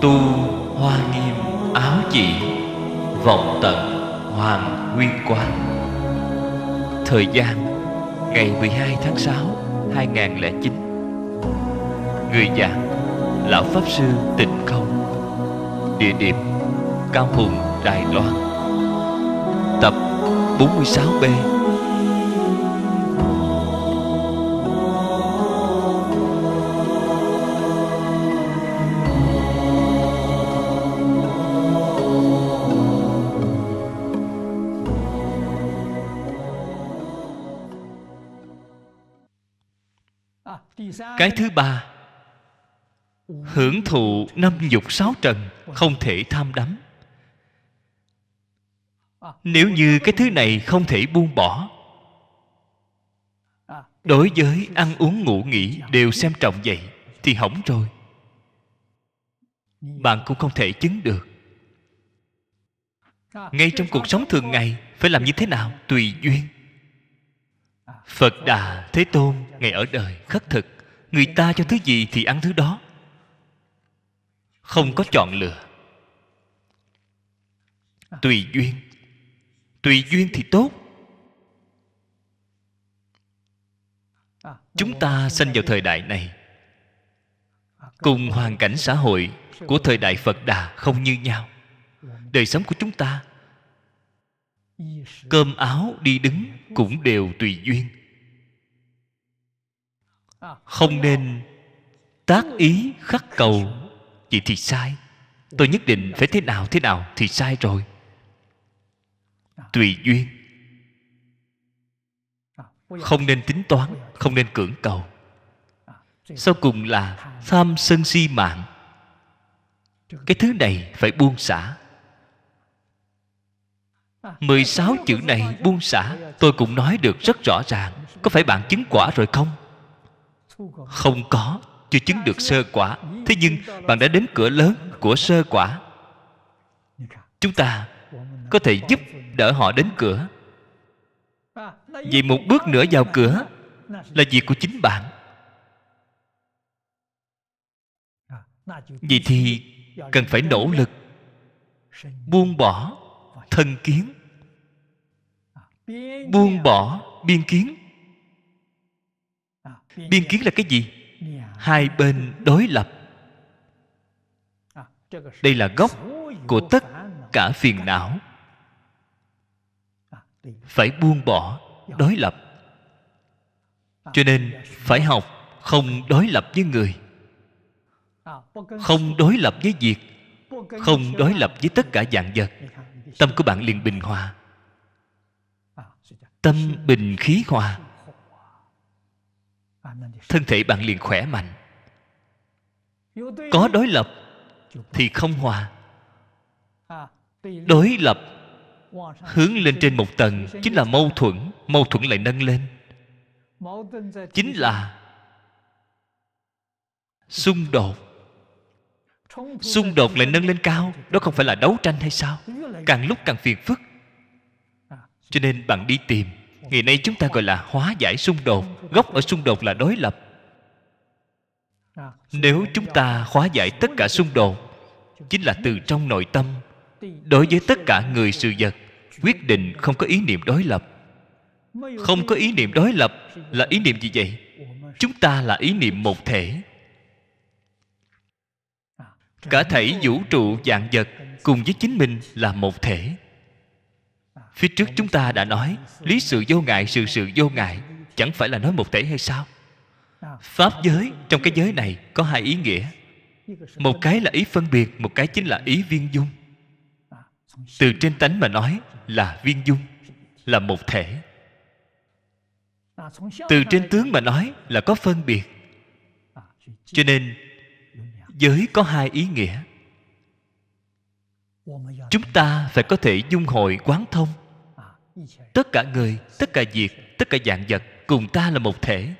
tu hoa nghiêm áo chỉ vọng tận hoàng nguyên quán thời gian ngày 12 tháng 6 2009 người giảng lão pháp sư tịnh không địa điểm cao hùng đài loan tập 46b cái thứ ba hưởng thụ năm dục sáu trần không thể tham đắm nếu như cái thứ này không thể buông bỏ đối với ăn uống ngủ nghỉ đều xem trọng vậy thì hỏng rồi bạn cũng không thể chứng được ngay trong cuộc sống thường ngày phải làm như thế nào tùy duyên phật đà thế tôn ngày ở đời khất thực người ta cho thứ gì thì ăn thứ đó không có chọn lựa tùy duyên tùy duyên thì tốt chúng ta sinh vào thời đại này cùng hoàn cảnh xã hội của thời đại phật đà không như nhau đời sống của chúng ta cơm áo đi đứng cũng đều tùy duyên không nên tác ý khắc cầu vậy thì sai tôi nhất định phải thế nào thế nào thì sai rồi tùy duyên không nên tính toán không nên cưỡng cầu sau cùng là tham sân si mạng cái thứ này phải buông xả 16 chữ này buông xả Tôi cũng nói được rất rõ ràng Có phải bạn chứng quả rồi không? không có chưa chứng được sơ quả thế nhưng bạn đã đến cửa lớn của sơ quả chúng ta có thể giúp đỡ họ đến cửa vì một bước nữa vào cửa là việc của chính bạn vì thì cần phải nỗ lực buông bỏ thân kiến buông bỏ biên kiến biên kiến là cái gì hai bên đối lập đây là gốc của tất cả phiền não phải buông bỏ đối lập cho nên phải học không đối lập với người không đối lập với việc không đối lập với tất cả dạng vật tâm của bạn liền bình hòa tâm bình khí hòa thân thể bạn liền khỏe mạnh có đối lập thì không hòa đối lập hướng lên trên một tầng chính là mâu thuẫn mâu thuẫn lại nâng lên chính là xung đột xung đột lại nâng lên cao đó không phải là đấu tranh hay sao càng lúc càng phiền phức cho nên bạn đi tìm ngày nay chúng ta gọi là hóa giải xung đột gốc ở xung đột là đối lập nếu chúng ta hóa giải tất cả xung đột chính là từ trong nội tâm đối với tất cả người sự vật quyết định không có ý niệm đối lập không có ý niệm đối lập là ý niệm gì vậy chúng ta là ý niệm một thể cả thể vũ trụ dạng vật cùng với chính mình là một thể phía trước chúng ta đã nói lý sự vô ngại sự sự vô ngại chẳng phải là nói một thể hay sao pháp giới trong cái giới này có hai ý nghĩa một cái là ý phân biệt một cái chính là ý viên dung từ trên tánh mà nói là viên dung là một thể từ trên tướng mà nói là có phân biệt cho nên giới có hai ý nghĩa chúng ta phải có thể dung hội quán thông tất cả người tất cả việc tất cả dạng vật cùng ta là một thể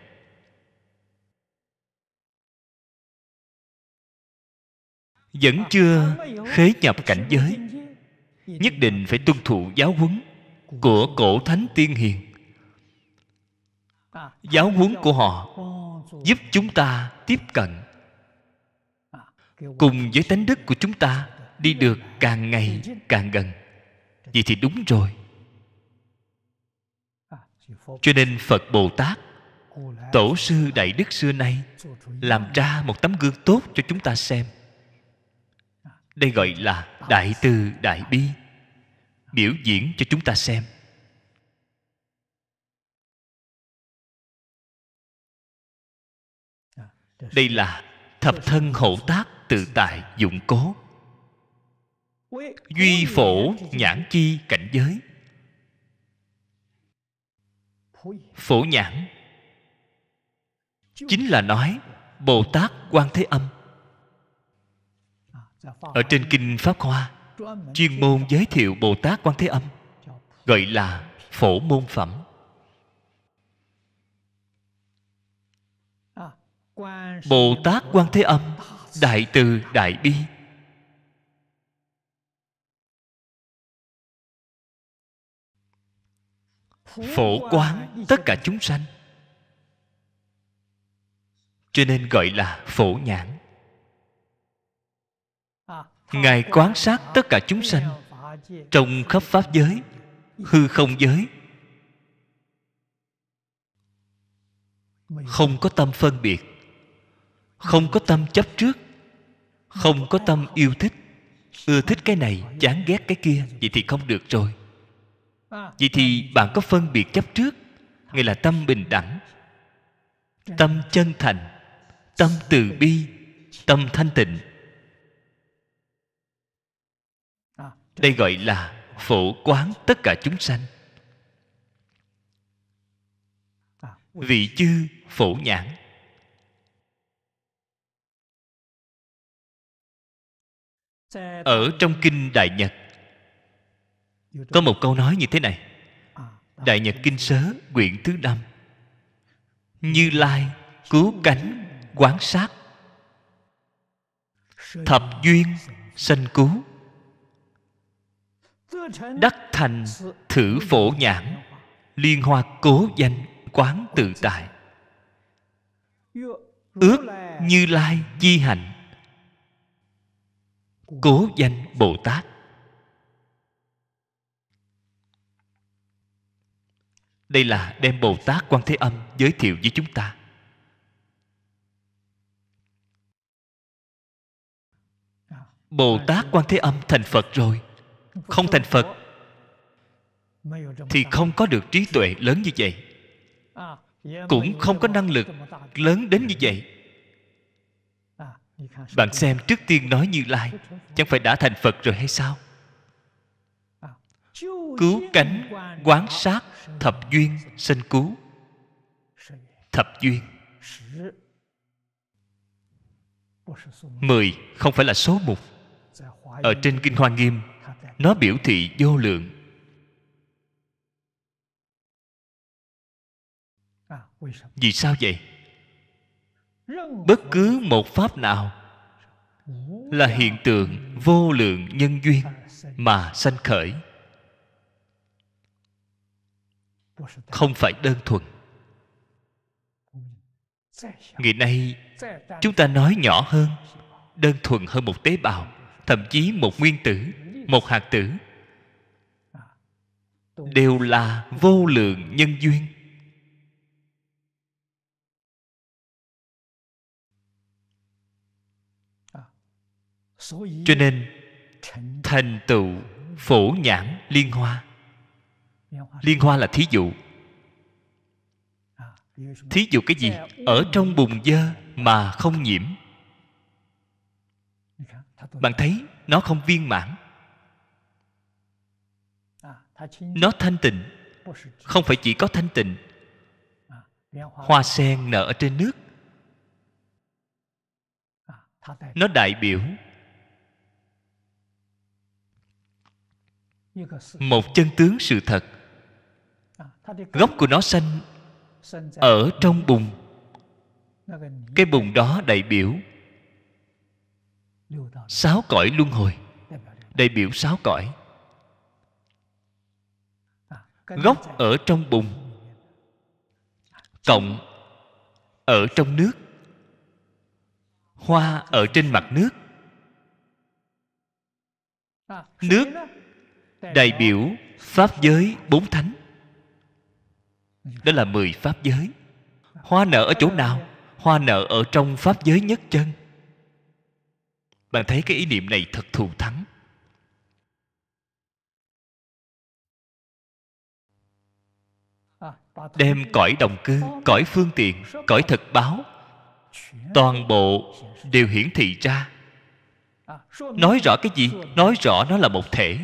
vẫn chưa khế nhập cảnh giới nhất định phải tuân thủ giáo huấn của cổ thánh tiên hiền giáo huấn của họ giúp chúng ta tiếp cận cùng với tánh đức của chúng ta đi được càng ngày càng gần vậy thì đúng rồi cho nên phật bồ tát tổ sư đại đức xưa nay làm ra một tấm gương tốt cho chúng ta xem đây gọi là đại từ đại bi biểu diễn cho chúng ta xem đây là thập thân hộ tác tự tại dụng cố duy phổ nhãn chi cảnh giới phổ nhãn chính là nói bồ tát quan thế âm ở trên kinh pháp hoa chuyên môn giới thiệu bồ tát quan thế âm gọi là phổ môn phẩm bồ tát quan thế âm đại từ đại bi phổ quán tất cả chúng sanh cho nên gọi là phổ nhãn ngài quán sát tất cả chúng sanh trong khắp pháp giới hư không giới không có tâm phân biệt không có tâm chấp trước không có tâm yêu thích ưa thích cái này chán ghét cái kia vậy thì không được rồi À, vậy thì bạn có phân biệt chấp trước nghĩa là tâm bình đẳng dạ. tâm chân thành tâm từ bi tâm thanh tịnh à, đây gọi là phổ quán tất cả chúng sanh à, vị chư phổ nhãn ở trong kinh đại nhật có một câu nói như thế này à, Đại Nhật Kinh Sớ quyển thứ năm Như Lai cứu cánh quán sát Thập duyên sanh cứu Đắc thành thử phổ nhãn Liên hoa cố danh quán tự tại Ước như lai chi hành Cố danh Bồ Tát đây là đem bồ tát quan thế âm giới thiệu với chúng ta bồ tát quan thế âm thành phật rồi không thành phật thì không có được trí tuệ lớn như vậy cũng không có năng lực lớn đến như vậy bạn xem trước tiên nói như lai chẳng phải đã thành phật rồi hay sao cứu cánh quán sát thập duyên sanh cứu thập duyên mười không phải là số một ở trên kinh hoa nghiêm nó biểu thị vô lượng vì sao vậy bất cứ một pháp nào là hiện tượng vô lượng nhân duyên mà sanh khởi không phải đơn thuần ngày nay chúng ta nói nhỏ hơn đơn thuần hơn một tế bào thậm chí một nguyên tử một hạt tử đều là vô lượng nhân duyên cho nên thành tựu phổ nhãn liên hoa liên hoa là à, thí dụ thí dụ cái gì ở trong bùn dơ mà không nhiễm bạn thấy nó không viên mãn à, nó thanh tịnh không phải chỉ có thanh tịnh à, hoa sen nở trên nước nó đại biểu một chân tướng sự thật gốc của nó sanh ở trong bùn cái bùn đó đại biểu sáu cõi luân hồi đại biểu sáu cõi gốc ở trong bùn cộng ở trong nước hoa ở trên mặt nước nước đại biểu pháp giới bốn thánh đó là mười pháp giới hoa nở ở chỗ nào hoa nở ở trong pháp giới nhất chân bạn thấy cái ý niệm này thật thù thắng đem cõi đồng cư cõi phương tiện cõi thực báo toàn bộ đều hiển thị ra nói rõ cái gì nói rõ nó là một thể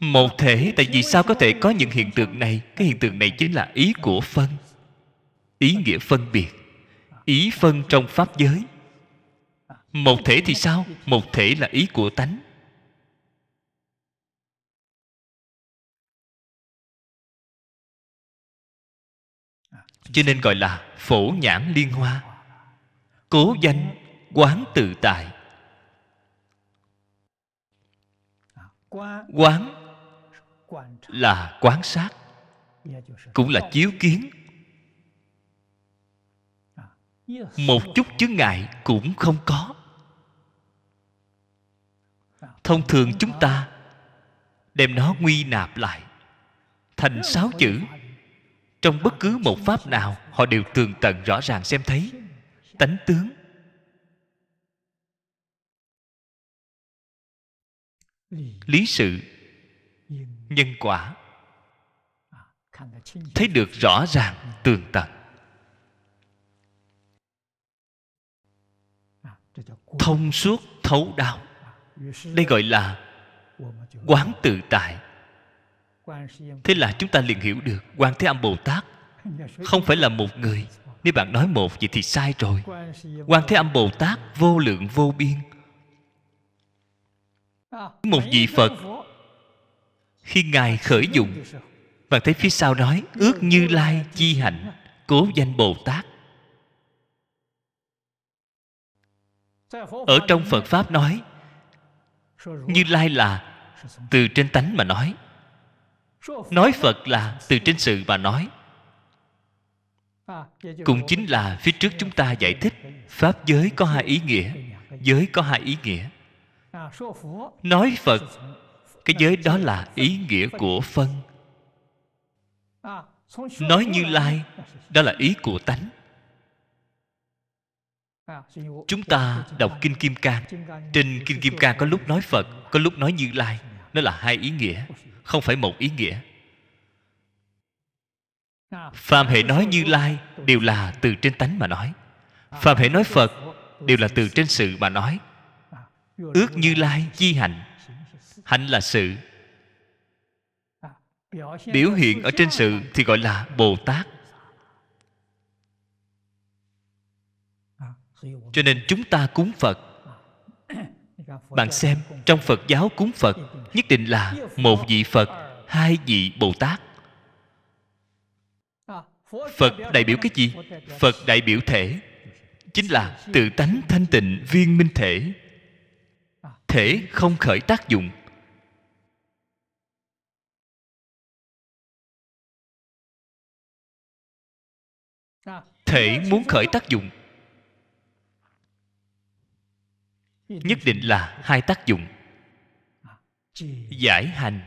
một thể tại vì sao có thể có những hiện tượng này cái hiện tượng này chính là ý của phân ý nghĩa phân biệt ý phân trong pháp giới một thể thì sao một thể là ý của tánh cho nên gọi là phổ nhãn liên hoa cố danh quán tự tại quán là quán sát cũng là chiếu kiến à, một chút chướng ngại cũng không có à, thông thường chúng ta đem nó nguy nạp lại thành sáu chữ trong bất à, cứ một pháp nào họ đều tường tận rõ ràng xem thấy tánh tướng lý sự nhân quả à, thấy được rõ ràng ừ. tường tận à, thông suốt thấu đáo à, đây gọi là quán tự tại thế là chúng ta liền hiểu được quan thế âm bồ tát không phải là một người nếu bạn nói một vậy thì sai rồi quan thế âm bồ tát vô lượng vô biên một vị phật khi ngài khởi dụng bạn thấy phía sau nói ước như lai chi hạnh cố danh bồ tát ở trong phật pháp nói như lai là từ trên tánh mà nói nói phật là từ trên sự mà nói cũng chính là phía trước chúng ta giải thích pháp giới có hai ý nghĩa giới có hai ý nghĩa nói phật cái giới đó là ý nghĩa của phân nói như lai đó là ý của tánh chúng ta đọc kinh kim cang trên kinh kim cang có lúc nói phật có lúc nói như lai nó là hai ý nghĩa không phải một ý nghĩa phàm hệ nói như lai đều là từ trên tánh mà nói phàm hệ nói phật đều là từ trên sự mà nói ước như lai chi hạnh hạnh là sự biểu hiện ở trên sự thì gọi là bồ tát cho nên chúng ta cúng phật bạn xem trong phật giáo cúng phật nhất định là một vị phật hai vị bồ tát phật đại biểu cái gì phật đại biểu thể chính là tự tánh thanh tịnh viên minh thể thể không khởi tác dụng thể muốn khởi tác dụng nhất định là hai tác dụng giải hành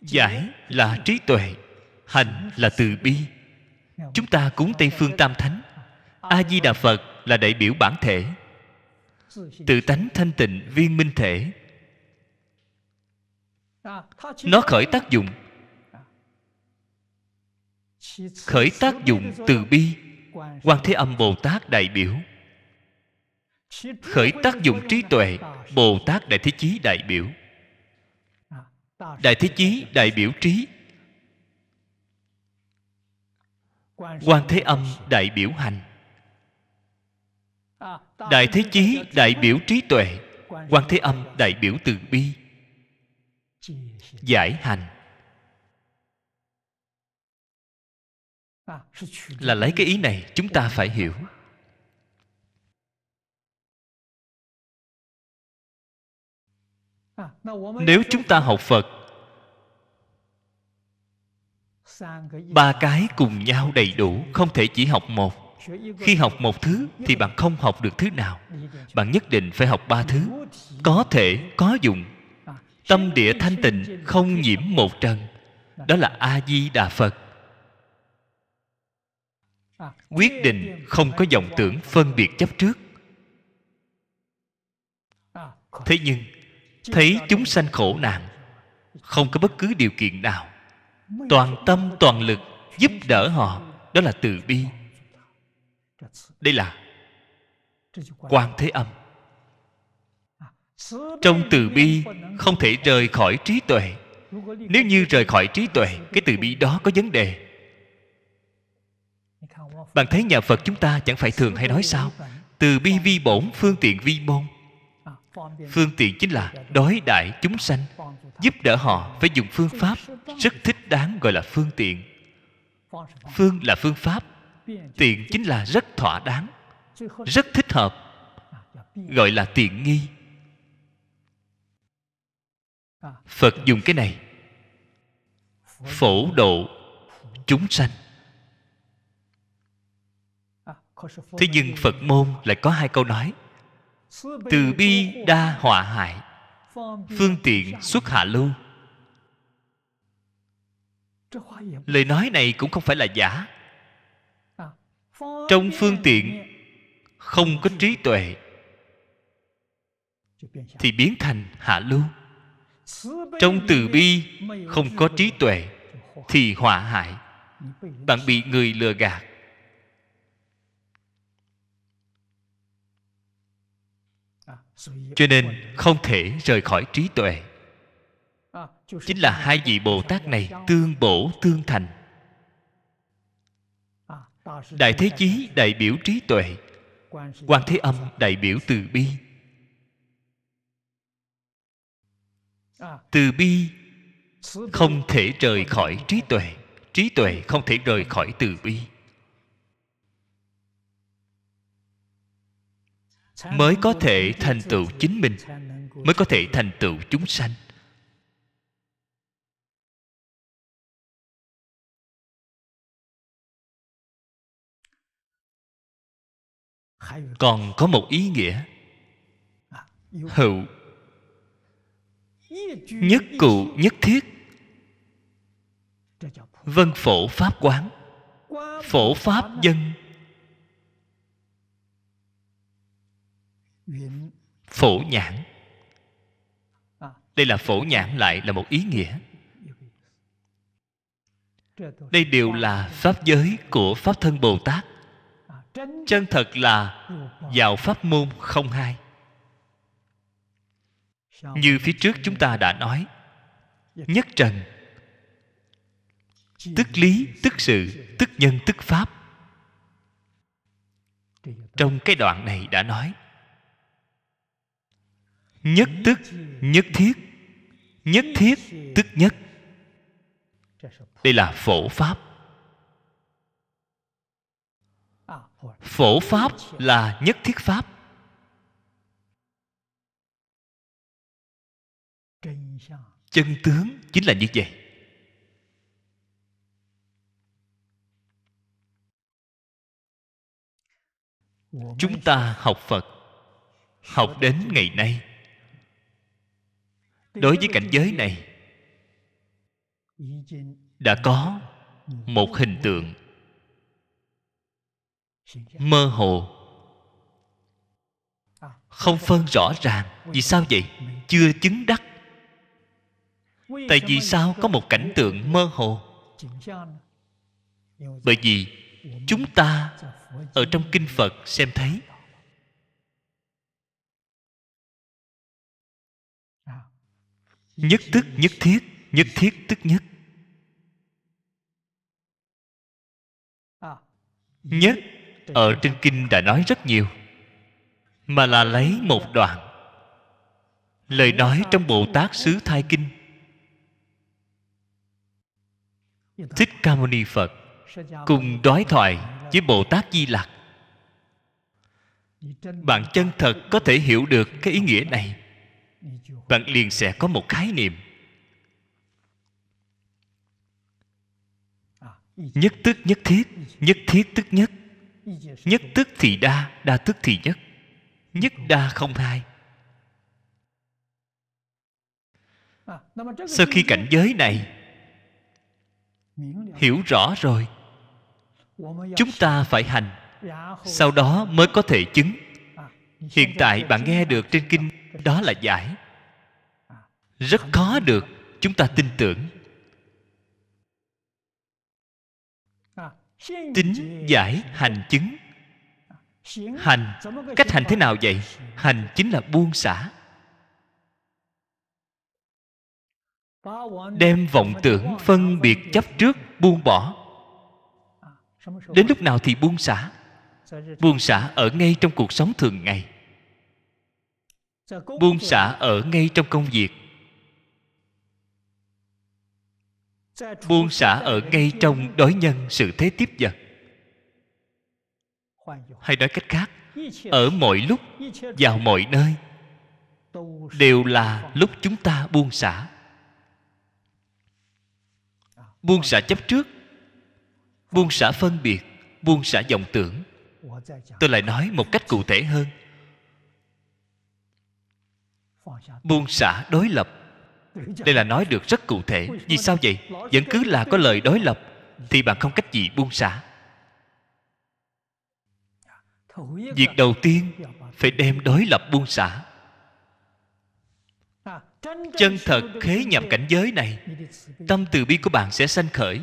giải là trí tuệ hành là từ bi chúng ta cúng tây phương tam thánh a di đà phật là đại biểu bản thể tự tánh thanh tịnh viên minh thể nó khởi tác dụng khởi tác dụng từ bi quan thế âm bồ tát đại biểu khởi tác dụng trí tuệ bồ tát đại thế chí đại biểu đại thế chí đại biểu trí quan thế âm đại biểu hành đại thế chí đại biểu trí tuệ quan thế âm đại biểu từ bi giải hành À, là lấy cái ý này à, chúng ta phải hiểu nếu chúng ta học phật ba cái cùng nhau đầy đủ không thể chỉ học một khi học một thứ thì bạn không học được thứ nào bạn nhất định phải học ba thứ có thể có dụng à, tâm địa thanh tịnh không nhiễm một trần dạ. đó là a di đà phật quyết định không có vọng tưởng phân biệt chấp trước thế nhưng thấy chúng sanh khổ nạn không có bất cứ điều kiện nào toàn tâm toàn lực giúp đỡ họ đó là từ bi đây là quan thế âm trong từ bi không thể rời khỏi trí tuệ nếu như rời khỏi trí tuệ cái từ bi đó có vấn đề bạn thấy nhà Phật chúng ta chẳng phải thường hay nói sao Từ bi vi bổn phương tiện vi môn Phương tiện chính là đối đại chúng sanh Giúp đỡ họ phải dùng phương pháp Rất thích đáng gọi là phương tiện Phương là phương pháp Tiện chính là rất thỏa đáng Rất thích hợp Gọi là tiện nghi Phật dùng cái này Phổ độ chúng sanh thế nhưng phật môn lại có hai câu nói từ bi đa họa hại phương tiện xuất hạ lưu lời nói này cũng không phải là giả trong phương tiện không có trí tuệ thì biến thành hạ lưu trong từ bi không có trí tuệ thì họa hại bạn bị người lừa gạt cho nên không thể rời khỏi trí tuệ à, chính là hai vị bồ tát này tương bổ tương thành à, đại thế chí đại biểu trí tuệ quan thế âm đại biểu từ bi à, từ bi không thể rời khỏi trí tuệ trí tuệ không thể rời khỏi từ bi mới có thể thành tựu chính mình mới có thể thành tựu chúng sanh còn có một ý nghĩa hữu nhất cụ nhất thiết vân phổ pháp quán phổ pháp dân phổ nhãn à. đây là phổ nhãn lại là một ý nghĩa đây đều là pháp giới của pháp thân bồ tát à, chân thật là vào pháp môn không hai như phía trước chúng ta đã nói dạ. nhất trần tức lý tức sự tức nhân tức pháp trong cái đoạn này đã nói nhất tức nhất thiết nhất thiết tức nhất đây là phổ pháp phổ pháp là nhất thiết pháp chân tướng chính là như vậy chúng ta học phật học đến ngày nay đối với cảnh giới này đã có một hình tượng mơ hồ không phân rõ ràng vì sao vậy chưa chứng đắc tại vì sao có một cảnh tượng mơ hồ bởi vì chúng ta ở trong kinh phật xem thấy nhất tức nhất thiết nhất thiết tức nhất à. nhất ở trên kinh đã nói rất nhiều mà là lấy một đoạn lời nói trong bồ tát xứ thai kinh thích ca mâu ni phật cùng đối thoại với bồ tát di lặc bạn chân thật có thể hiểu được cái ý nghĩa này bạn liền sẽ có một khái niệm nhất tức nhất thiết nhất thiết tức nhất nhất tức thì đa đa tức thì nhất nhất đa không hai sau khi cảnh giới này hiểu rõ rồi chúng ta phải hành sau đó mới có thể chứng hiện tại bạn nghe được trên kinh đó là giải rất khó được chúng ta tin tưởng tính giải hành chứng hành cách hành thế nào vậy hành chính là buông xả đem vọng tưởng phân biệt chấp trước buông bỏ đến lúc nào thì buông xả buông xả ở ngay trong cuộc sống thường ngày buông xả ở ngay trong công việc buông xả ở ngay trong đối nhân sự thế tiếp vật hay nói cách khác ở mọi lúc vào mọi nơi đều là lúc chúng ta buông xả buông xả chấp trước buông xả phân biệt buông xả vọng tưởng tôi lại nói một cách cụ thể hơn buông xả đối lập đây là nói được rất cụ thể vì sao vậy vẫn cứ là có lời đối lập thì bạn không cách gì buông xả việc đầu tiên phải đem đối lập buông xả chân thật khế nhập cảnh giới này tâm từ bi của bạn sẽ sanh khởi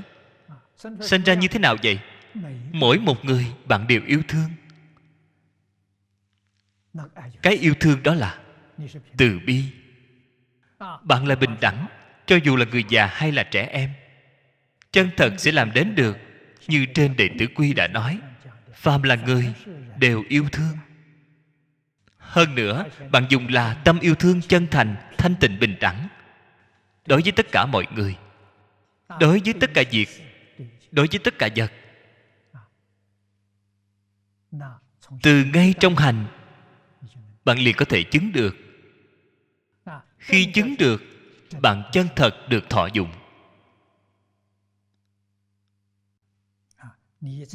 sanh ra như thế nào vậy mỗi một người bạn đều yêu thương cái yêu thương đó là từ bi bạn là bình đẳng cho dù là người già hay là trẻ em chân thật sẽ làm đến được như trên đệ tử quy đã nói phàm là người đều yêu thương hơn nữa bạn dùng là tâm yêu thương chân thành thanh tịnh bình đẳng đối với tất cả mọi người đối với tất cả việc đối với tất cả vật từ ngay trong hành bạn liền có thể chứng được khi chứng được bạn chân thật được thọ dụng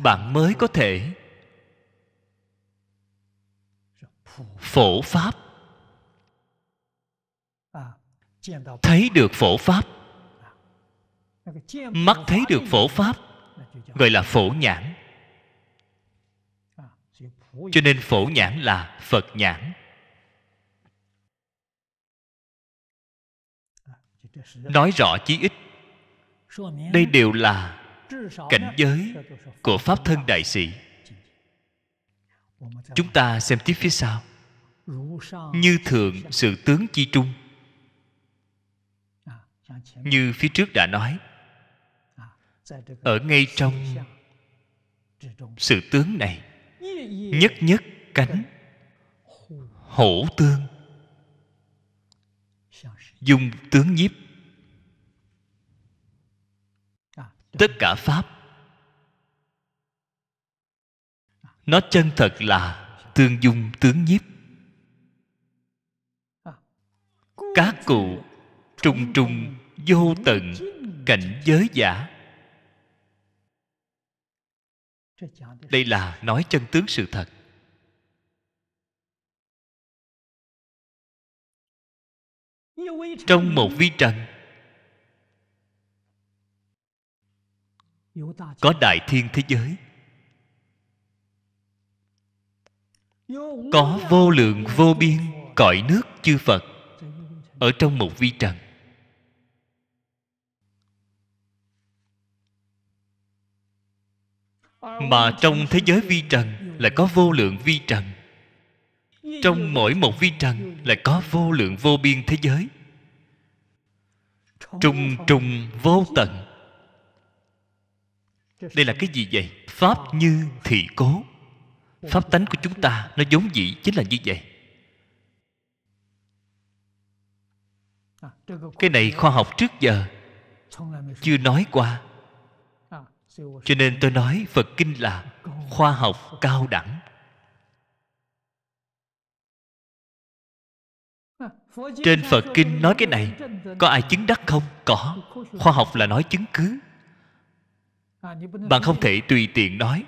bạn mới có thể phổ pháp thấy được phổ pháp mắt thấy được phổ pháp gọi là phổ nhãn cho nên phổ nhãn là phật nhãn nói rõ chí ít đây đều là cảnh giới của pháp thân đại sĩ chúng ta xem tiếp phía sau như thượng sự tướng chi trung như phía trước đã nói ở ngay trong sự tướng này nhất nhất cánh hổ tương dung tướng nhiếp à, tất cả pháp nó chân thật là tương dung tướng nhiếp à. các cụ trùng trùng vô tận cảnh giới giả đây là nói chân tướng sự thật trong một vi trần có đại thiên thế giới có vô lượng vô biên cõi nước chư phật ở trong một vi trần mà trong thế giới vi trần lại có vô lượng vi trần trong mỗi một vi trần lại có vô lượng vô biên thế giới trùng trùng vô tận đây là cái gì vậy pháp như thị cố pháp tánh của chúng ta nó giống dĩ chính là như vậy cái này khoa học trước giờ chưa nói qua cho nên tôi nói phật kinh là khoa học cao đẳng Trên Phật Kinh nói cái này Có ai chứng đắc không? Có Khoa học là nói chứng cứ Bạn không thể tùy tiện nói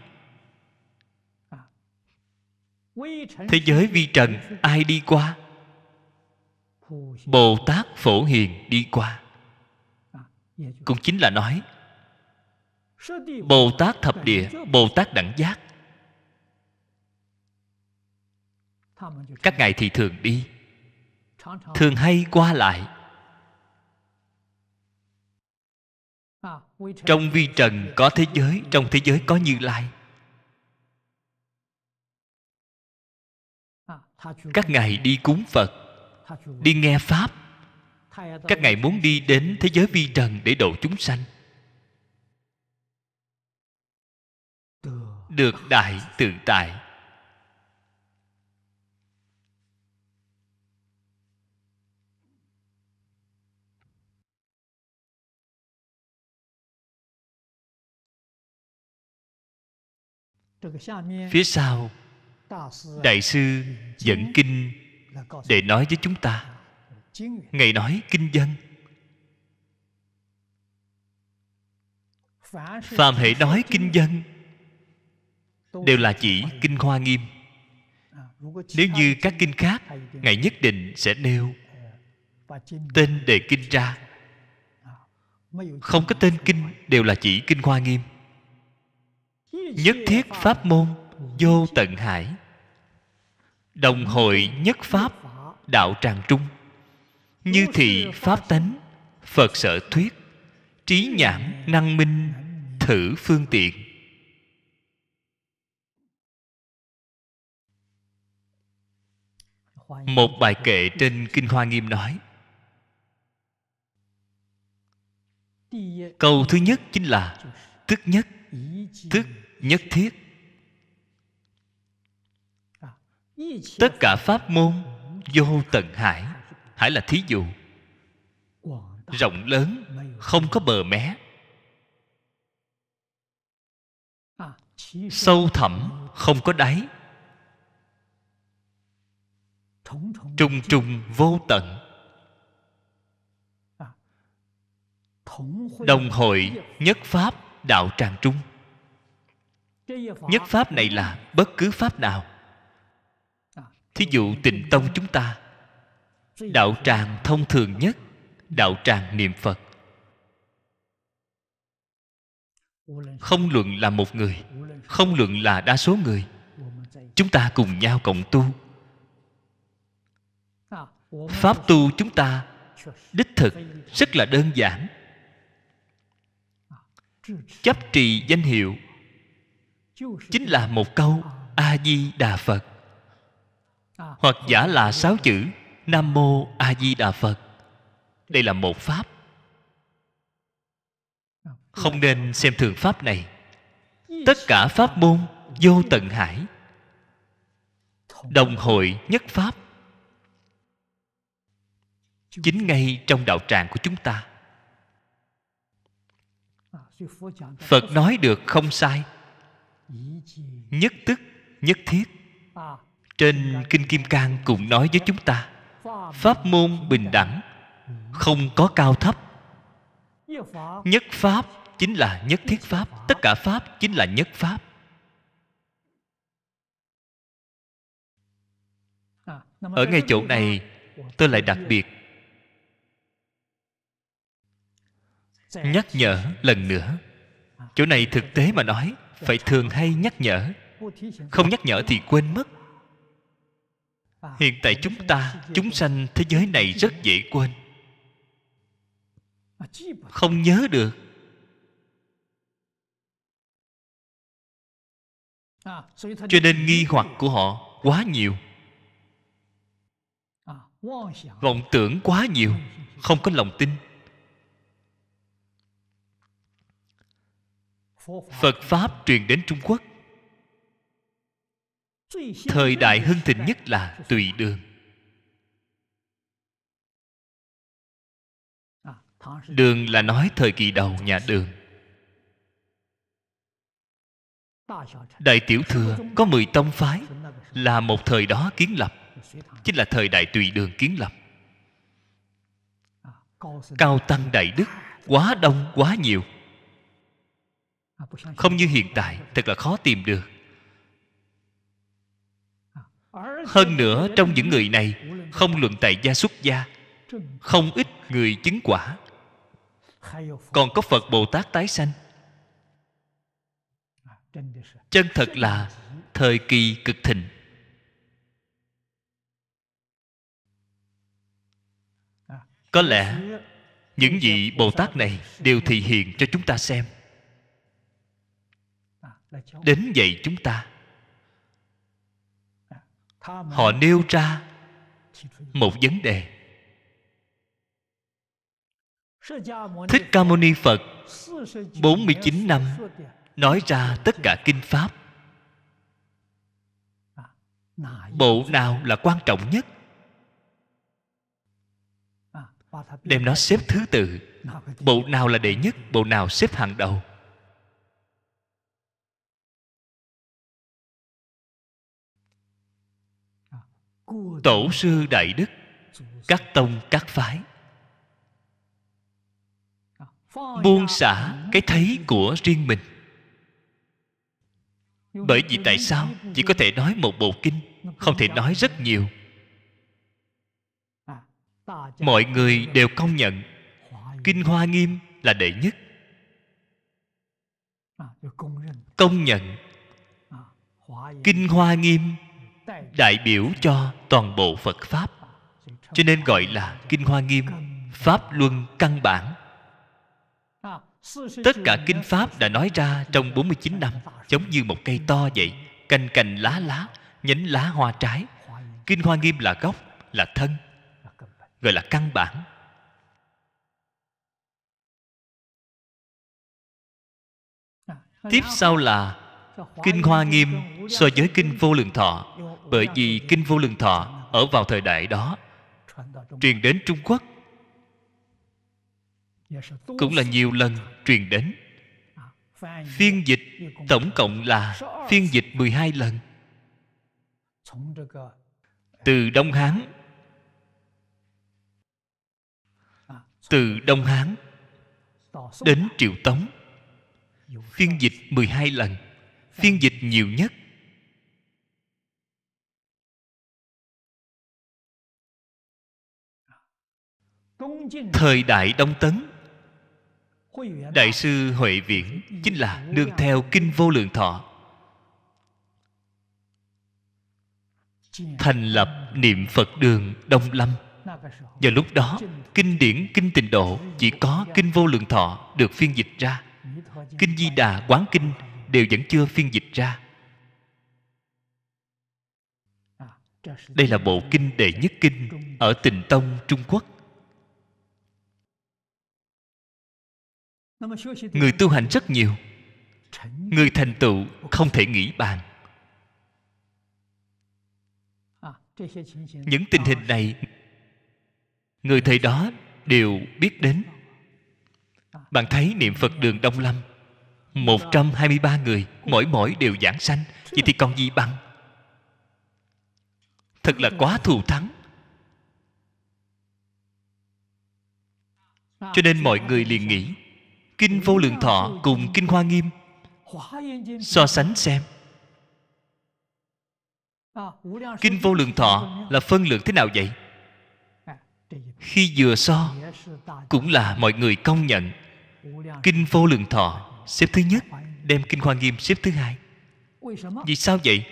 Thế giới vi trần ai đi qua? Bồ Tát Phổ Hiền đi qua Cũng chính là nói Bồ Tát Thập Địa Bồ Tát Đẳng Giác Các ngài thì thường đi thường hay qua lại trong vi trần có thế giới trong thế giới có như lai các ngài đi cúng phật đi nghe pháp các ngài muốn đi đến thế giới vi trần để độ chúng sanh được đại tự tại phía sau đại sư dẫn kinh để nói với chúng ta ngày nói kinh văn phàm hệ nói kinh văn đều là chỉ kinh hoa nghiêm nếu như các kinh khác ngài nhất định sẽ nêu tên đề kinh ra không có tên kinh đều là chỉ kinh hoa nghiêm nhất thiết pháp môn vô tận hải đồng hội nhất pháp đạo tràng trung như thị pháp tánh phật sở thuyết trí nhãn năng minh thử phương tiện một bài kệ trên kinh hoa nghiêm nói câu thứ nhất chính là tức nhất tức nhất thiết tất cả pháp môn vô tận hải hải là thí dụ rộng lớn không có bờ mé sâu thẳm không có đáy trùng trùng vô tận đồng hội nhất pháp đạo tràng trung nhất pháp này là bất cứ pháp nào thí dụ tịnh tông chúng ta đạo tràng thông thường nhất đạo tràng niệm phật không luận là một người không luận là đa số người chúng ta cùng nhau cộng tu pháp tu chúng ta đích thực rất là đơn giản chấp trì danh hiệu chính là một câu a di đà phật hoặc giả là sáu chữ nam mô a di đà phật đây là một pháp không nên xem thường pháp này tất cả pháp môn vô tận hải đồng hội nhất pháp chính ngay trong đạo tràng của chúng ta phật nói được không sai nhất tức nhất thiết trên kinh kim cang cũng nói với chúng ta pháp môn bình đẳng không có cao thấp nhất pháp chính là nhất thiết pháp tất cả pháp chính là nhất pháp ở ngay chỗ này tôi lại đặc biệt nhắc nhở lần nữa chỗ này thực tế mà nói phải thường hay nhắc nhở không nhắc nhở thì quên mất hiện tại chúng ta chúng sanh thế giới này rất dễ quên không nhớ được cho nên nghi hoặc của họ quá nhiều vọng tưởng quá nhiều không có lòng tin phật pháp truyền đến trung quốc thời đại hưng thịnh nhất là tùy đường đường là nói thời kỳ đầu nhà đường đại tiểu thừa có mười tông phái là một thời đó kiến lập chính là thời đại tùy đường kiến lập cao tăng đại đức quá đông quá nhiều không như hiện tại thật là khó tìm được hơn nữa trong những người này không luận tại gia xuất gia không ít người chứng quả còn có phật bồ tát tái sanh chân thật là thời kỳ cực thịnh có lẽ những vị bồ tát này đều thị hiện cho chúng ta xem đến dạy chúng ta họ nêu ra một vấn đề Thích Ca Mâu Ni Phật 49 năm nói ra tất cả kinh pháp bộ nào là quan trọng nhất đem nó xếp thứ tự bộ nào là đệ nhất bộ nào xếp hàng đầu tổ sư đại đức các tông các phái buông xả cái thấy của riêng mình bởi vì tại sao chỉ có thể nói một bộ kinh không thể nói rất nhiều mọi người đều công nhận kinh hoa nghiêm là đệ nhất công nhận kinh hoa nghiêm đại biểu cho toàn bộ phật pháp cho nên gọi là kinh hoa nghiêm pháp luân căn bản tất cả kinh pháp đã nói ra trong 49 năm giống như một cây to vậy cành cành lá lá nhánh lá hoa trái kinh hoa nghiêm là gốc là thân gọi là căn bản tiếp sau là kinh hoa nghiêm so với kinh vô lượng thọ bởi vì kinh vô lượng thọ ở vào thời đại đó truyền đến trung quốc cũng là nhiều lần truyền đến phiên dịch tổng cộng là phiên dịch 12 lần từ đông hán từ đông hán đến triệu tống phiên dịch 12 lần phiên dịch nhiều nhất thời đại đông tấn đại sư huệ viễn chính là nương theo kinh vô lượng thọ thành lập niệm phật đường đông lâm và lúc đó kinh điển kinh tịnh độ chỉ có kinh vô lượng thọ được phiên dịch ra kinh di đà quán kinh đều vẫn chưa phiên dịch ra đây là bộ kinh đệ nhất kinh ở tịnh tông trung quốc người tu hành rất nhiều người thành tựu không thể nghĩ bàn những tình hình này người thầy đó đều biết đến bạn thấy niệm phật đường đông lâm 123 người mỗi mỗi đều giảng sanh vậy thì còn gì bằng thật là quá thù thắng cho nên mọi người liền nghĩ kinh vô lượng thọ cùng kinh hoa nghiêm so sánh xem kinh vô lượng thọ là phân lượng thế nào vậy khi vừa so cũng là mọi người công nhận kinh vô lượng thọ xếp thứ nhất đem kinh hoa nghiêm xếp thứ hai vì sao vậy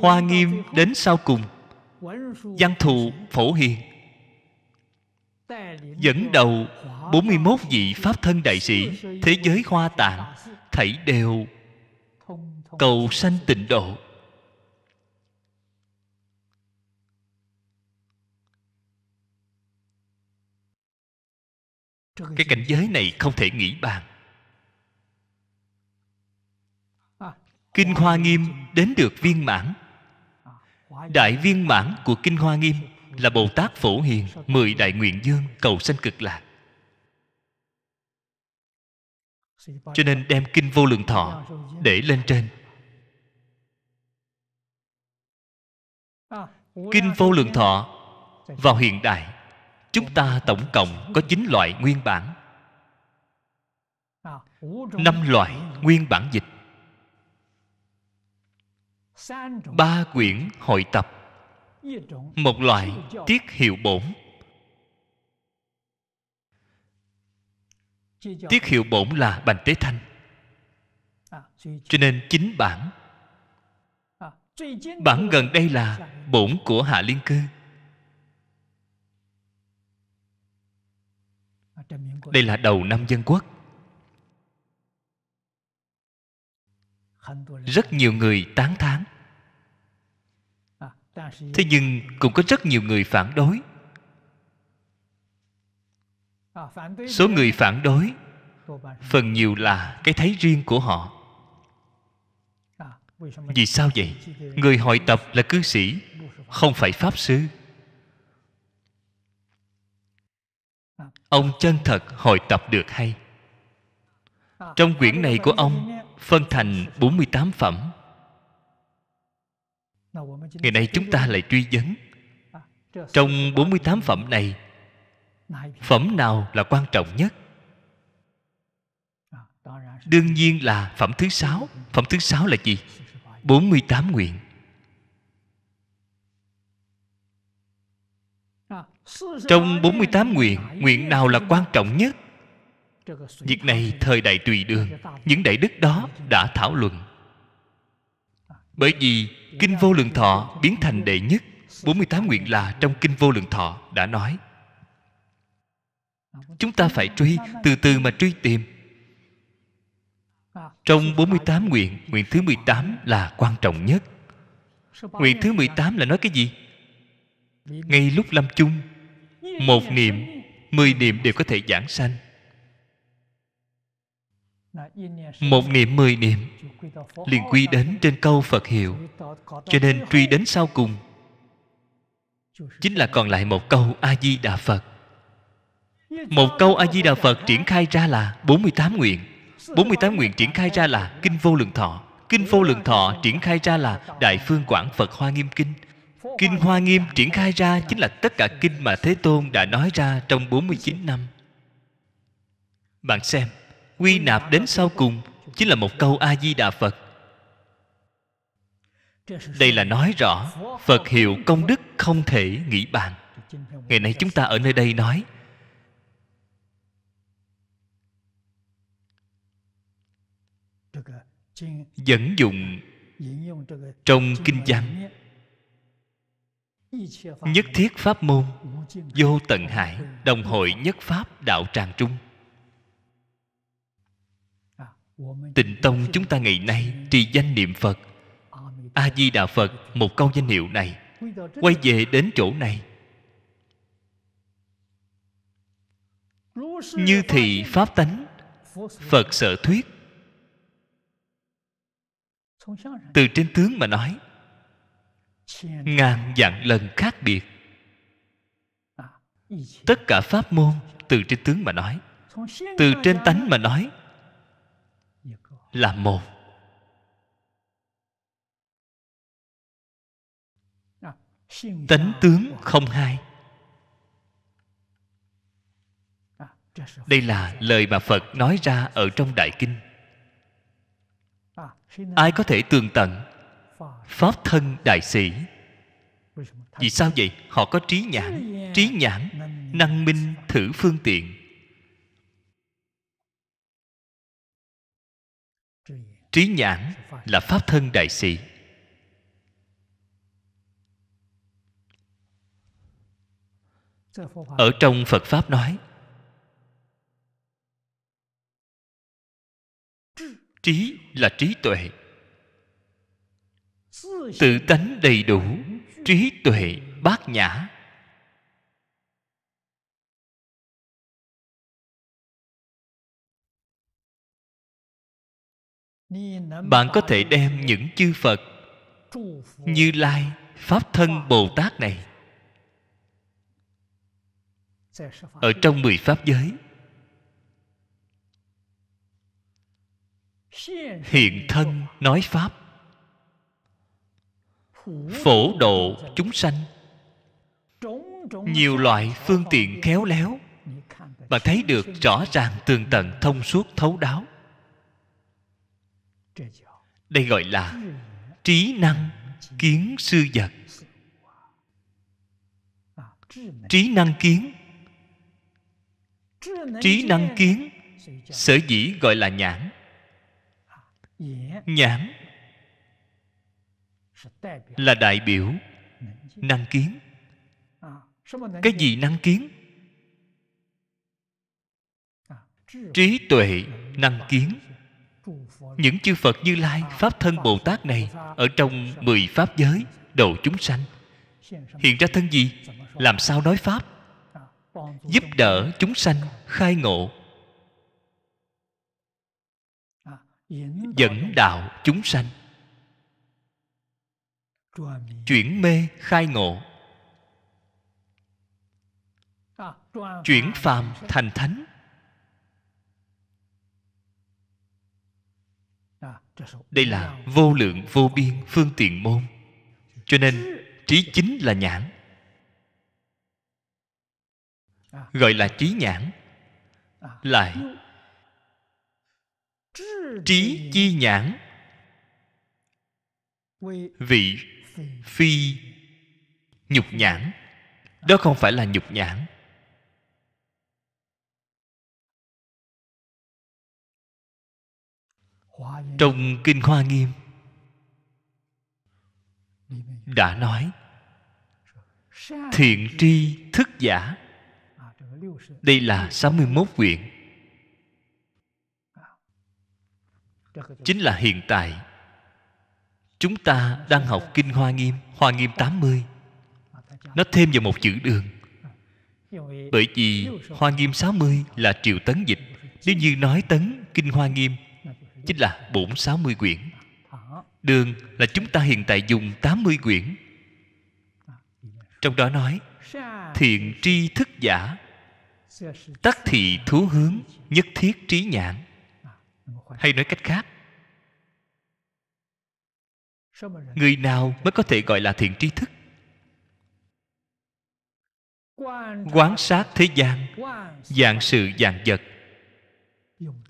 hoa nghiêm đến sau cùng văn thù phổ hiền dẫn đầu 41 vị Pháp thân đại sĩ Thế giới hoa tạng Thảy đều Cầu sanh tịnh độ Cái cảnh giới này không thể nghĩ bàn Kinh Hoa Nghiêm đến được viên mãn Đại viên mãn của Kinh Hoa Nghiêm Là Bồ Tát Phổ Hiền Mười Đại Nguyện Dương cầu sanh cực lạc cho nên đem kinh vô lượng thọ để lên trên kinh vô lượng thọ vào hiện đại chúng ta tổng cộng có chín loại nguyên bản năm loại nguyên bản dịch ba quyển hội tập một loại tiết hiệu bổn tiết hiệu bổn là bành tế thanh à, cho nên chính bản à, bản gần đây là bổn của hạ liên cư à, đây là đầu năm dân quốc rất nhiều người tán thán thế nhưng cũng có rất nhiều người phản đối À, số người phản đối phần nhiều là cái thấy riêng của họ à, vì sao vậy người hội tập là cư sĩ không phải pháp sư à. ông chân thật hội tập được hay trong quyển này của ông phân thành 48 phẩm ngày nay chúng ta lại truy vấn trong 48 phẩm này phẩm nào là quan trọng nhất đương nhiên là phẩm thứ sáu phẩm thứ sáu là gì 48 nguyện 48 Trong 48 nguyện Nguyện nào là quan trọng nhất Việc này thời đại tùy đường Những đại đức đó đã thảo luận Bởi vì Kinh Vô Lượng Thọ biến thành đệ nhất 48 nguyện là trong Kinh Vô Lượng Thọ đã nói Chúng ta phải truy Từ từ mà truy tìm Trong 48 nguyện Nguyện thứ 18 là quan trọng nhất Nguyện thứ 18 là nói cái gì? Ngay lúc lâm chung Một niệm Mười niệm đều có thể giảng sanh Một niệm mười niệm Liền quy đến trên câu Phật hiệu Cho nên truy đến sau cùng Chính là còn lại một câu A-di-đà Phật một câu A-di-đà Phật triển khai ra là 48 nguyện 48 nguyện triển khai ra là Kinh Vô Lượng Thọ Kinh Vô Lượng Thọ triển khai ra là Đại Phương Quảng Phật Hoa Nghiêm Kinh Kinh Hoa Nghiêm triển khai ra chính là tất cả kinh mà Thế Tôn đã nói ra trong 49 năm. Bạn xem, quy nạp đến sau cùng chính là một câu A-di-đà Phật. Đây là nói rõ Phật hiệu công đức không thể nghĩ bàn. Ngày nay chúng ta ở nơi đây nói vẫn dụng trong kinh văn nhất thiết pháp môn vô tận hải đồng hội nhất pháp đạo tràng trung à, tịnh tông chúng ta ngày nay trì danh niệm phật a di đà phật một câu danh hiệu này quay về đến chỗ này như thị pháp tánh phật sở thuyết từ trên tướng mà nói ngàn dạng lần khác biệt à, tất cả pháp môn từ trên tướng mà nói từ trên tánh mà nói dạ là một à, tánh tướng không hai à, đây là lời mà phật nói ra ở trong đại kinh ai có thể tường tận pháp thân đại sĩ vì sao vậy họ có trí nhãn trí nhãn năng minh thử phương tiện trí nhãn là pháp thân đại sĩ ở trong phật pháp nói trí là trí tuệ tự tánh đầy đủ trí tuệ bát nhã bạn có thể đem những chư phật như lai pháp thân bồ tát này ở trong mười pháp giới hiện thân nói pháp phổ độ chúng sanh nhiều loại phương tiện khéo léo và thấy được rõ ràng tường tận thông suốt thấu đáo đây gọi là trí năng kiến sư vật trí năng kiến trí năng kiến sở dĩ gọi là nhãn nhãn là đại biểu năng kiến cái gì năng kiến trí tuệ năng kiến những chư phật như lai pháp thân bồ tát này ở trong mười pháp giới độ chúng sanh hiện ra thân gì làm sao nói pháp giúp đỡ chúng sanh khai ngộ dẫn đạo chúng sanh chuyển mê khai ngộ à, chuyển phàm thành thánh à, đây là vô lượng vô biên phương tiện môn cho nên trí chính là nhãn à. gọi là trí nhãn lại trí chi nhãn vị phi nhục nhãn đó không phải là nhục nhãn trong kinh hoa nghiêm đã nói thiện tri thức giả đây là 61 quyển chính là hiện tại chúng ta đang học kinh hoa nghiêm hoa nghiêm 80 nó thêm vào một chữ đường bởi vì hoa nghiêm 60 là triệu tấn dịch nếu như nói tấn kinh hoa nghiêm chính là bổn 60 quyển đường là chúng ta hiện tại dùng 80 quyển trong đó nói thiện tri thức giả tắc thị thú hướng nhất thiết trí nhãn hay nói cách khác người nào mới có thể gọi là thiện tri thức quán sát thế gian dạng sự dạng vật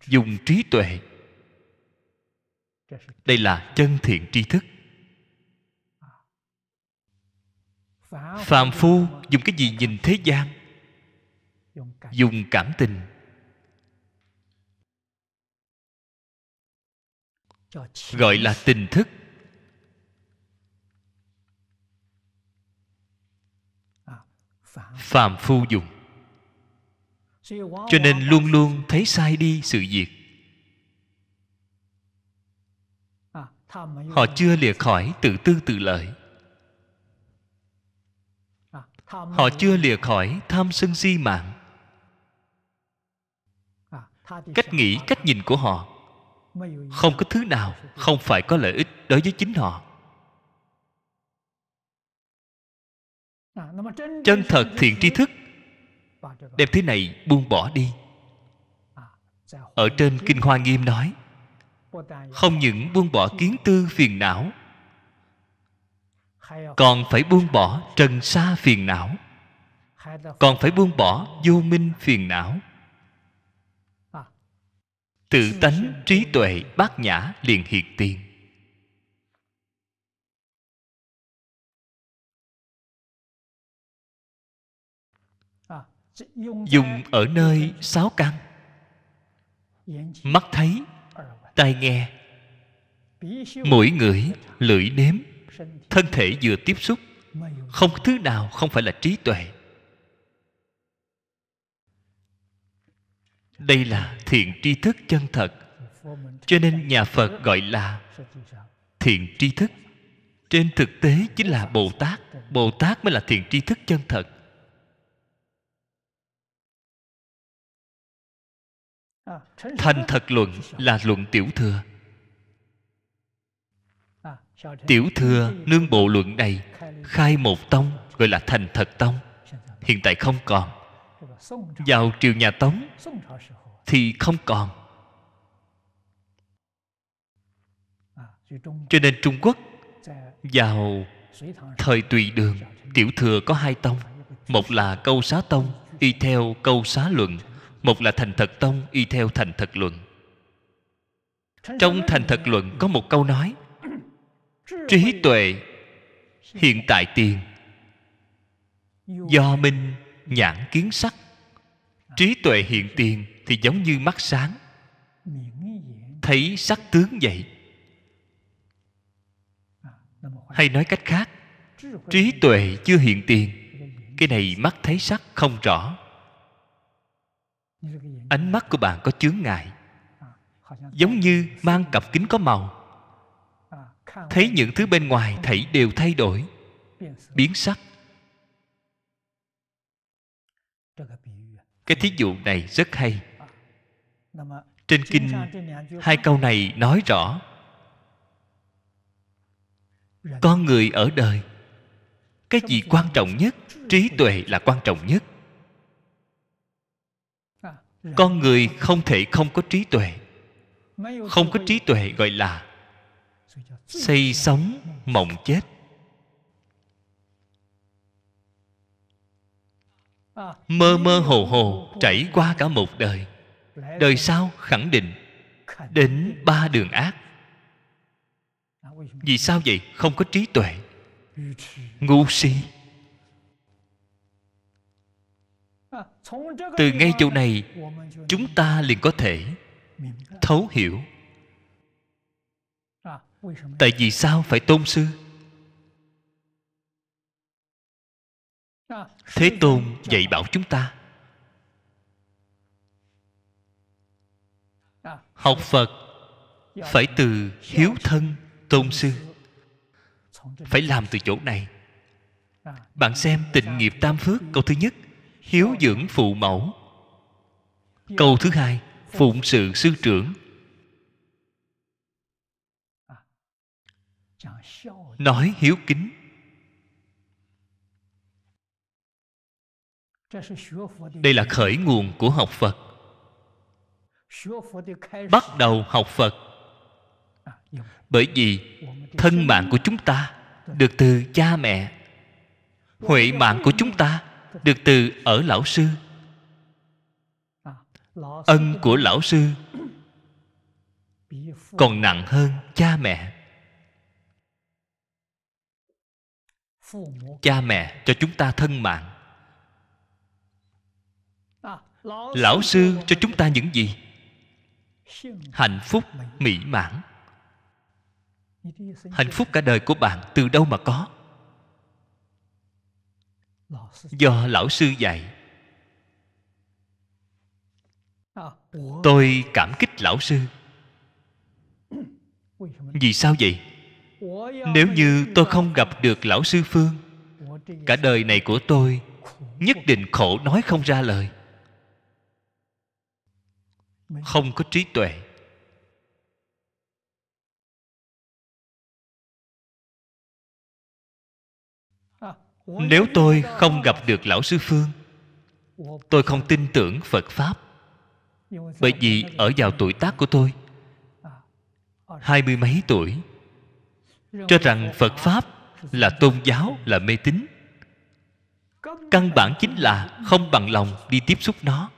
dùng trí tuệ đây là chân thiện tri thức phàm phu dùng cái gì nhìn thế gian dùng cảm tình gọi là tình thức à, phàm phu dùng cho nên luôn luôn thấy sai đi sự việc à, họ chưa lìa khỏi tự tư tự lợi à, họ chưa lìa khỏi tham sân si mạng cách nghĩ cách nhìn của họ không có thứ nào không phải có lợi ích đối với chính họ chân thật thiện tri thức đem thứ này buông bỏ đi ở trên kinh hoa nghiêm nói không những buông bỏ kiến tư phiền não còn phải buông bỏ trần sa phiền não còn phải buông bỏ vô minh phiền não tự tánh trí tuệ bát nhã liền hiện tiền à, dùng ở nơi sáu căn mắt thấy tai nghe mũi ngửi lưỡi nếm thân thể vừa tiếp xúc không thứ nào không phải là trí tuệ đây là thiện tri thức chân thật cho nên nhà phật gọi là thiện tri thức trên thực tế chính là bồ tát bồ tát mới là thiện tri thức chân thật thành thật luận là luận tiểu thừa tiểu thừa nương bộ luận này khai một tông gọi là thành thật tông hiện tại không còn vào triều nhà tống thì không còn cho nên trung quốc vào thời tùy đường tiểu thừa có hai tông một là câu xá tông y theo câu xá luận một là thành thật tông y theo thành thật luận trong thành thật luận có một câu nói trí tuệ hiện tại tiền do minh nhãn kiến sắc trí tuệ hiện tiền thì giống như mắt sáng thấy sắc tướng vậy hay nói cách khác trí tuệ chưa hiện tiền cái này mắt thấy sắc không rõ ánh mắt của bạn có chướng ngại giống như mang cặp kính có màu thấy những thứ bên ngoài thảy đều thay đổi biến sắc cái thí dụ này rất hay trên kinh hai câu này nói rõ dạ. con người ở đời cái gì quan trọng nhất trí tuệ là quan trọng nhất à, dạ. con người không thể không có trí tuệ không có trí tuệ gọi là xây dạ. sống mộng chết mơ mơ hồ hồ trải qua cả một đời đời sau khẳng định đến ba đường ác vì sao vậy không có trí tuệ ngu si từ ngay chỗ này chúng ta liền có thể thấu hiểu tại vì sao phải tôn sư thế tôn dạy bảo chúng ta học phật phải từ hiếu thân tôn sư phải làm từ chỗ này bạn xem tịnh nghiệp tam phước câu thứ nhất hiếu dưỡng phụ mẫu câu thứ hai phụng sự sư trưởng nói hiếu kính đây là khởi nguồn của học phật bắt đầu học phật bởi vì thân mạng của chúng ta được từ cha mẹ huệ mạng của chúng ta được từ ở lão sư ân của lão sư còn nặng hơn cha mẹ cha mẹ cho chúng ta thân mạng lão sư cho chúng ta những gì hạnh phúc mỹ mãn hạnh phúc cả đời của bạn từ đâu mà có do lão sư dạy tôi cảm kích lão sư vì sao vậy nếu như tôi không gặp được lão sư phương cả đời này của tôi nhất định khổ nói không ra lời không có trí tuệ à, nếu tôi không gặp được lão sư phương tôi không tin tưởng phật pháp bởi vì ở vào tuổi tác của tôi à, à. hai mươi mấy tuổi cho rằng phật pháp là tôn giáo là mê tín căn bản chính là không bằng lòng đi tiếp xúc nó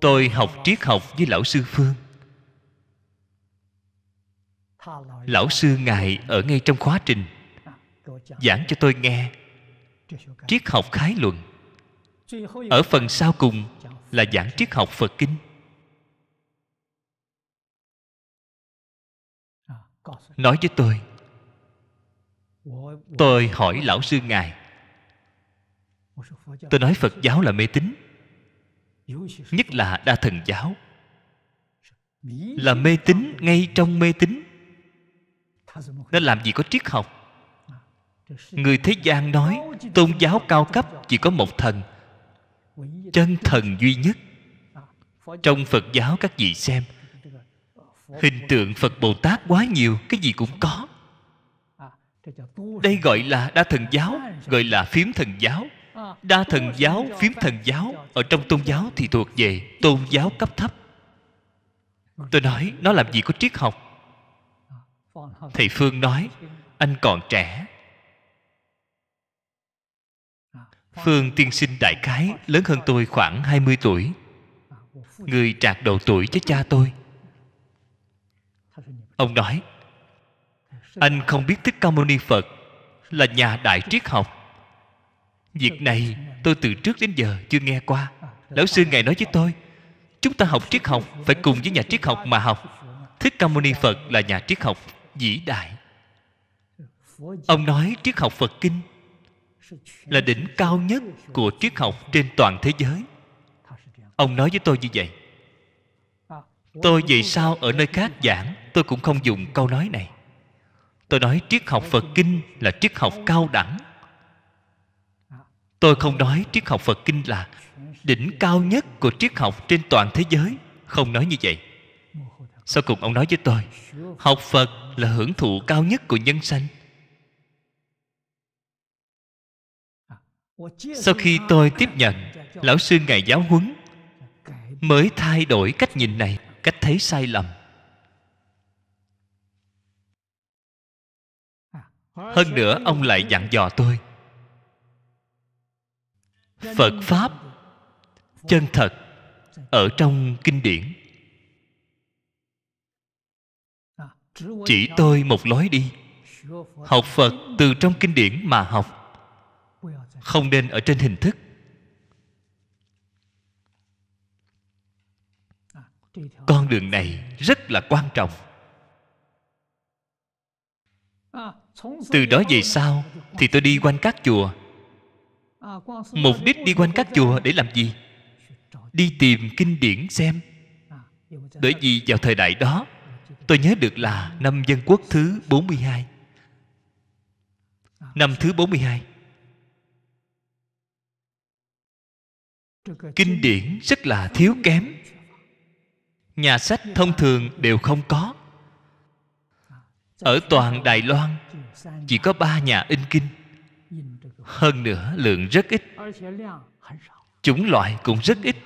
tôi học triết học với lão sư phương lão sư ngài ở ngay trong khóa trình giảng cho tôi nghe triết học khái luận ở phần sau cùng là giảng triết học phật kinh nói với tôi tôi hỏi lão sư ngài tôi nói phật giáo là mê tín nhất là đa thần giáo là mê tín ngay trong mê tín nó làm gì có triết học người thế gian nói tôn giáo cao cấp chỉ có một thần chân thần duy nhất trong phật giáo các vị xem hình tượng phật bồ tát quá nhiều cái gì cũng có đây gọi là đa thần giáo gọi là phiếm thần giáo đa thần giáo phiếm thần giáo ở trong tôn giáo thì thuộc về tôn giáo cấp thấp tôi nói nó làm gì có triết học thầy phương nói anh còn trẻ phương tiên sinh đại khái lớn hơn tôi khoảng 20 tuổi người trạc đầu tuổi với cha tôi ông nói anh không biết thích ca mâu ni phật là nhà đại triết học việc này tôi từ trước đến giờ chưa nghe qua lão sư ngài nói với tôi chúng ta học triết học phải cùng với nhà triết học mà học thích ca mâu ni phật là nhà triết học vĩ đại ông nói triết học phật kinh là đỉnh cao nhất của triết học trên toàn thế giới ông nói với tôi như vậy tôi vì sao ở nơi khác giảng tôi cũng không dùng câu nói này tôi nói triết học phật kinh là triết học cao đẳng Tôi không nói triết học Phật Kinh là đỉnh cao nhất của triết học trên toàn thế giới. Không nói như vậy. Sau cùng ông nói với tôi, học Phật là hưởng thụ cao nhất của nhân sanh. Sau khi tôi tiếp nhận Lão sư Ngài giáo huấn Mới thay đổi cách nhìn này Cách thấy sai lầm Hơn nữa ông lại dặn dò tôi phật pháp chân thật ở trong kinh điển chỉ tôi một lối đi học phật từ trong kinh điển mà học không nên ở trên hình thức con đường này rất là quan trọng từ đó về sau thì tôi đi quanh các chùa mục đích đi quanh các chùa để làm gì đi tìm kinh điển xem bởi vì vào thời đại đó Tôi nhớ được là năm dân quốc thứ 42 Năm thứ 42 Kinh điển rất là thiếu kém Nhà sách thông thường đều không có Ở toàn Đài Loan Chỉ có ba nhà in kinh hơn nữa lượng rất ít chủng loại cũng rất ít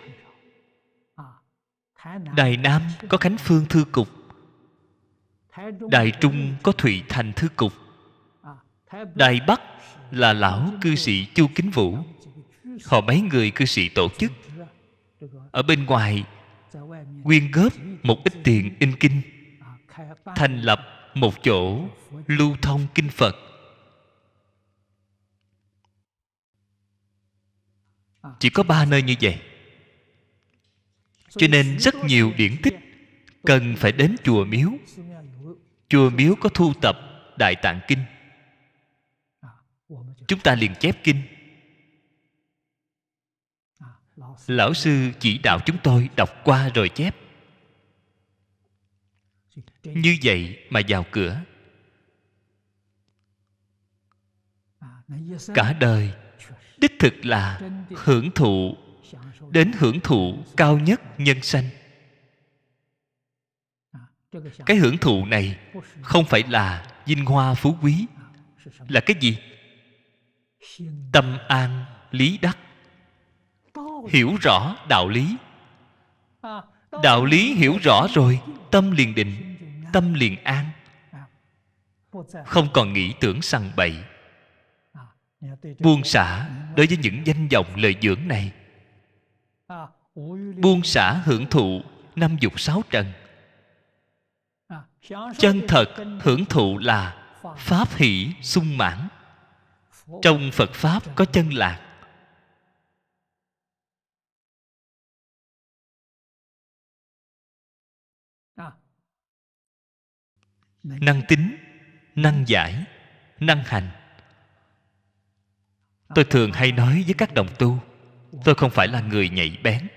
đài nam có khánh phương thư cục đài trung có thụy thành thư cục đài bắc là lão cư sĩ chu kính vũ họ mấy người cư sĩ tổ chức ở bên ngoài quyên góp một ít tiền in kinh thành lập một chỗ lưu thông kinh phật Ờ. chỉ có ba nơi như vậy cho nên rất nhiều điển tích cần phải đến chùa miếu chùa miếu có thu tập đại tạng kinh à, chúng ta liền chép kinh à, lão sư chỉ đạo chúng tôi đọc qua rồi chép như vậy mà vào cửa à, cả đời đích thực là hưởng thụ đến hưởng thụ cao nhất nhân sanh cái hưởng thụ này không phải là vinh hoa phú quý là cái gì tâm an lý đắc hiểu rõ đạo lý đạo lý hiểu rõ rồi tâm liền định tâm liền an không còn nghĩ tưởng sằng bậy buông xả đối với những danh vọng lợi dưỡng này buông xả hưởng thụ năm dục sáu trần chân thật hưởng thụ là pháp hỷ sung mãn trong phật pháp có chân lạc năng tính năng giải năng hành tôi thường hay nói với các đồng tu tôi không phải là người nhạy bén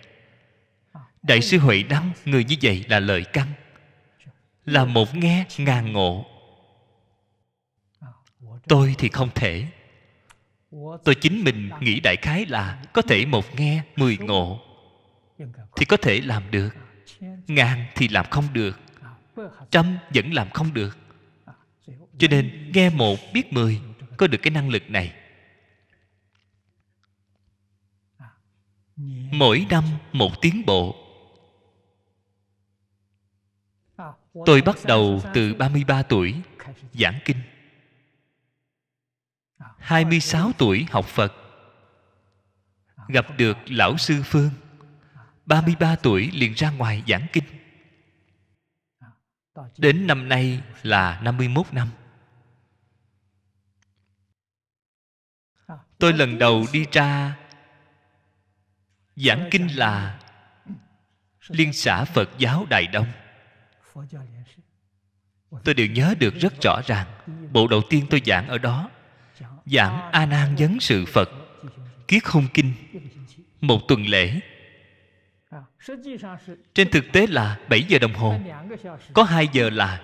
đại sư huệ đăng người như vậy là lời căn là một nghe ngàn ngộ tôi thì không thể tôi chính mình nghĩ đại khái là có thể một nghe mười ngộ thì có thể làm được ngàn thì làm không được trăm vẫn làm không được cho nên nghe một biết mười có được cái năng lực này mỗi năm một tiến bộ tôi bắt đầu từ 33 tuổi giảng kinh 26 tuổi học Phật gặp được lão sư Phương 33 tuổi liền ra ngoài giảng kinh Đến năm nay là 51 năm Tôi lần đầu đi ra giảng kinh là liên xã phật giáo đại đông tôi đều nhớ được rất rõ ràng bộ đầu tiên tôi giảng ở đó giảng a nan vấn sự phật kiết hung kinh một tuần lễ trên thực tế là 7 giờ đồng hồ Có 2 giờ là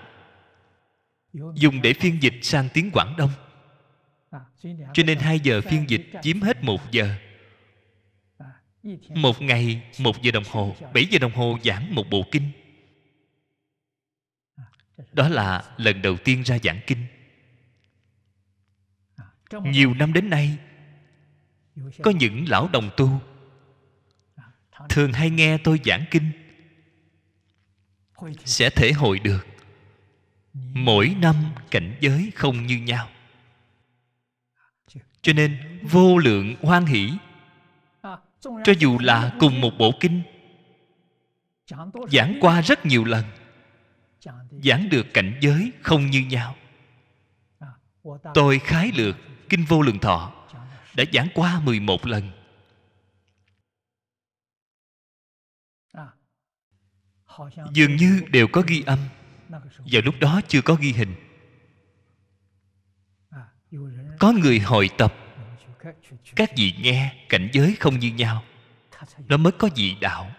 Dùng để phiên dịch sang tiếng Quảng Đông Cho nên 2 giờ phiên dịch chiếm hết 1 giờ một ngày một giờ đồng hồ bảy giờ đồng hồ giảng một bộ kinh đó là lần đầu tiên ra giảng kinh nhiều năm đến nay có những lão đồng tu thường hay nghe tôi giảng kinh sẽ thể hội được mỗi năm cảnh giới không như nhau cho nên vô lượng hoan hỷ cho dù là cùng một bộ kinh giảng qua rất nhiều lần giảng được cảnh giới không như nhau tôi khái lược kinh vô lượng thọ đã giảng qua 11 lần dường như đều có ghi âm vào lúc đó chưa có ghi hình có người hội tập các vị nghe cảnh giới không như nhau nó mới có vị đạo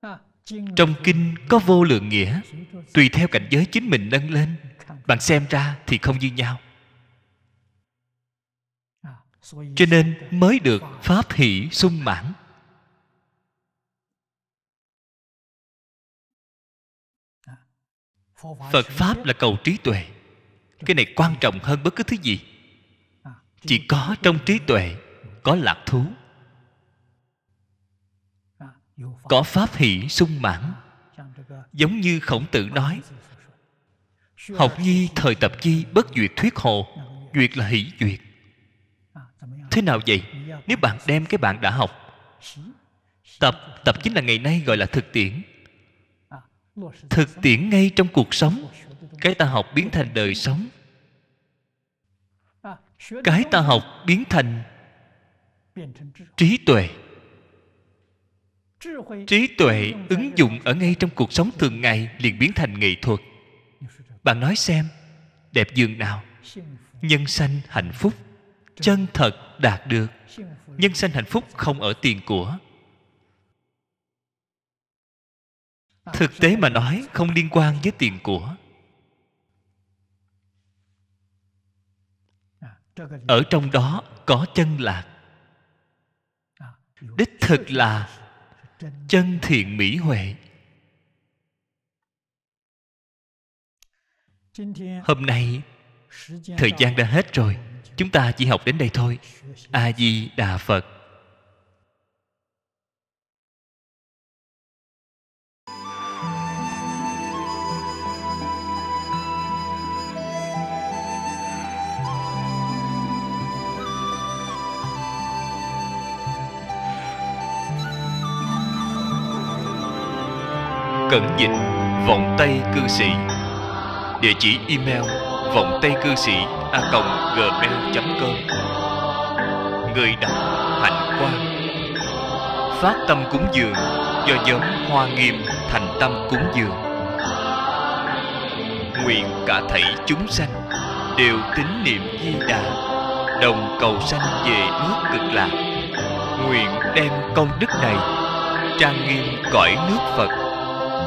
à, trong kinh có vô lượng nghĩa tùy theo cảnh giới chính mình nâng lên bạn xem ra thì không như nhau à, cho nên mới được pháp hỷ sung mãn à, phật pháp là cầu trí tuệ cái này quan trọng hơn bất cứ thứ gì chỉ có trong trí tuệ có lạc thú có pháp hỷ sung mãn giống như khổng tử nói học nhi thời tập chi bất duyệt thuyết hồ duyệt là hỷ duyệt thế nào vậy nếu bạn đem cái bạn đã học tập tập chính là ngày nay gọi là thực tiễn thực tiễn ngay trong cuộc sống cái ta học biến thành đời sống cái ta học biến thành trí tuệ trí tuệ ứng dụng ở ngay trong cuộc sống thường ngày liền biến thành nghệ thuật bạn nói xem đẹp giường nào nhân sanh hạnh phúc chân thật đạt được nhân sanh hạnh phúc không ở tiền của thực tế mà nói không liên quan với tiền của ở trong đó có chân lạc đích thực là chân thiện mỹ huệ hôm nay thời gian đã hết rồi chúng ta chỉ học đến đây thôi a di đà phật Cẩn dịch Vòng tay cư sĩ Địa chỉ email Vòng tay cư sĩ a gmail.com Người đọc Hạnh quan Phát tâm cúng dường Do nhóm Hoa Nghiêm thành tâm cúng dường Nguyện cả thảy chúng sanh Đều tín niệm di đà Đồng cầu sanh về nước cực lạc Nguyện đem công đức này Trang nghiêm cõi nước Phật